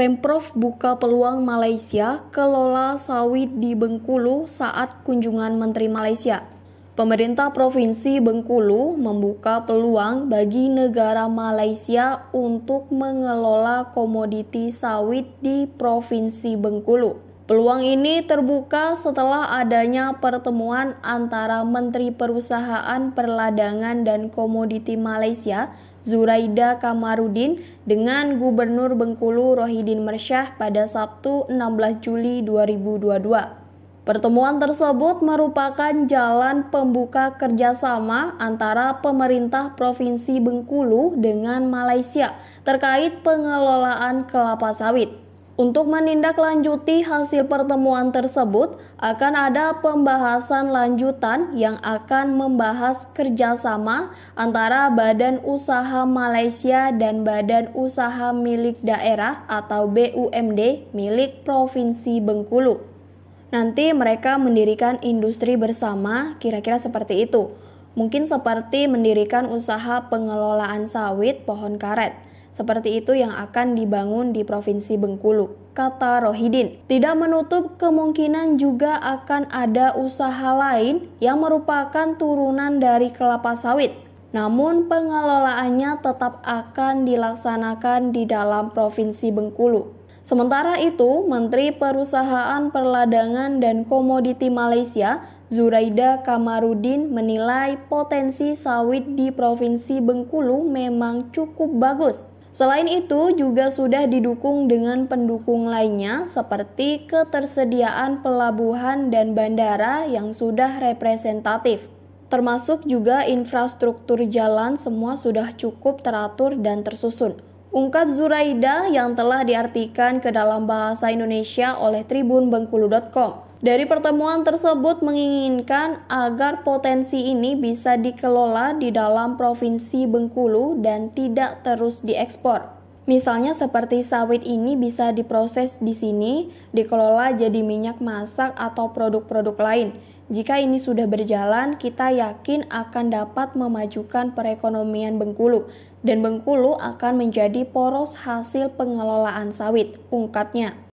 Pemprov buka peluang Malaysia kelola sawit di Bengkulu saat kunjungan Menteri Malaysia. Pemerintah Provinsi Bengkulu membuka peluang bagi negara Malaysia untuk mengelola komoditi sawit di Provinsi Bengkulu. Peluang ini terbuka setelah adanya pertemuan antara Menteri Perusahaan Perladangan dan Komoditi Malaysia, Zuraida Kamarudin, dengan Gubernur Bengkulu Rohidin Mersyah pada Sabtu 16 Juli 2022. Pertemuan tersebut merupakan jalan pembuka kerjasama antara pemerintah Provinsi Bengkulu dengan Malaysia terkait pengelolaan kelapa sawit. Untuk menindaklanjuti hasil pertemuan tersebut, akan ada pembahasan lanjutan yang akan membahas kerjasama antara Badan Usaha Malaysia dan Badan Usaha Milik Daerah atau BUMD milik Provinsi Bengkulu. Nanti mereka mendirikan industri bersama, kira-kira seperti itu. Mungkin seperti mendirikan usaha pengelolaan sawit pohon karet. Seperti itu yang akan dibangun di Provinsi Bengkulu, kata Rohidin. Tidak menutup kemungkinan juga akan ada usaha lain yang merupakan turunan dari kelapa sawit. Namun pengelolaannya tetap akan dilaksanakan di dalam Provinsi Bengkulu. Sementara itu, Menteri Perusahaan Perladangan dan Komoditi Malaysia, Zuraida Kamarudin menilai potensi sawit di Provinsi Bengkulu memang cukup bagus. Selain itu, juga sudah didukung dengan pendukung lainnya seperti ketersediaan pelabuhan dan bandara yang sudah representatif. Termasuk juga infrastruktur jalan semua sudah cukup teratur dan tersusun. Ungkap Zuraida yang telah diartikan ke dalam bahasa Indonesia oleh Tribun Bengkulu.com. Dari pertemuan tersebut menginginkan agar potensi ini bisa dikelola di dalam provinsi Bengkulu dan tidak terus diekspor. Misalnya seperti sawit ini bisa diproses di sini, dikelola jadi minyak masak atau produk-produk lain. Jika ini sudah berjalan, kita yakin akan dapat memajukan perekonomian Bengkulu dan Bengkulu akan menjadi poros hasil pengelolaan sawit, ungkapnya.